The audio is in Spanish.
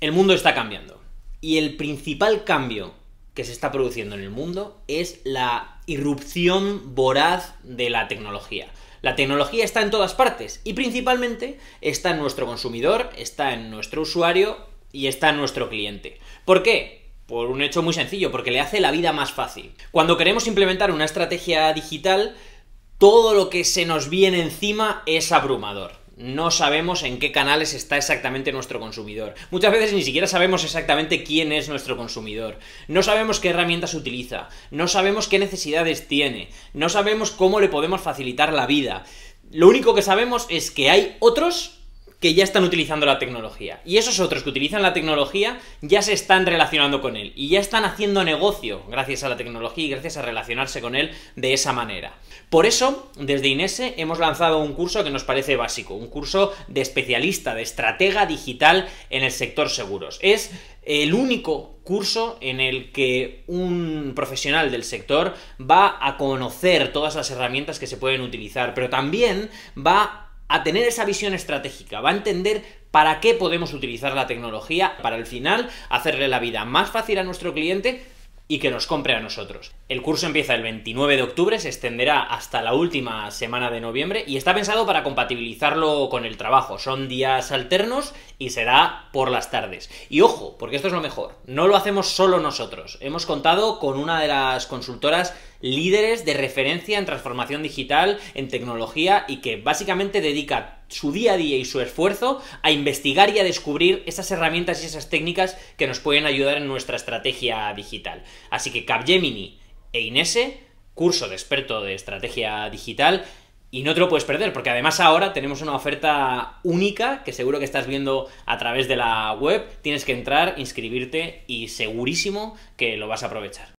El mundo está cambiando. Y el principal cambio que se está produciendo en el mundo es la irrupción voraz de la tecnología. La tecnología está en todas partes y principalmente está en nuestro consumidor, está en nuestro usuario y está en nuestro cliente. ¿Por qué? Por un hecho muy sencillo, porque le hace la vida más fácil. Cuando queremos implementar una estrategia digital, todo lo que se nos viene encima es abrumador no sabemos en qué canales está exactamente nuestro consumidor. Muchas veces ni siquiera sabemos exactamente quién es nuestro consumidor. No sabemos qué herramientas utiliza, no sabemos qué necesidades tiene, no sabemos cómo le podemos facilitar la vida. Lo único que sabemos es que hay otros ya están utilizando la tecnología. Y esos otros que utilizan la tecnología ya se están relacionando con él y ya están haciendo negocio gracias a la tecnología y gracias a relacionarse con él de esa manera. Por eso, desde Inese hemos lanzado un curso que nos parece básico, un curso de especialista, de estratega digital en el sector seguros. Es el único curso en el que un profesional del sector va a conocer todas las herramientas que se pueden utilizar, pero también va a tener esa visión estratégica, va a entender para qué podemos utilizar la tecnología para al final hacerle la vida más fácil a nuestro cliente y que nos compre a nosotros. El curso empieza el 29 de octubre, se extenderá hasta la última semana de noviembre y está pensado para compatibilizarlo con el trabajo. Son días alternos y será por las tardes. Y ojo, porque esto es lo mejor, no lo hacemos solo nosotros. Hemos contado con una de las consultoras líderes de referencia en transformación digital, en tecnología y que básicamente dedica su día a día y su esfuerzo a investigar y a descubrir esas herramientas y esas técnicas que nos pueden ayudar en nuestra estrategia digital. Así que Capgemini e Inese, curso de experto de estrategia digital, y no te lo puedes perder, porque además ahora tenemos una oferta única que seguro que estás viendo a través de la web. Tienes que entrar, inscribirte y segurísimo que lo vas a aprovechar.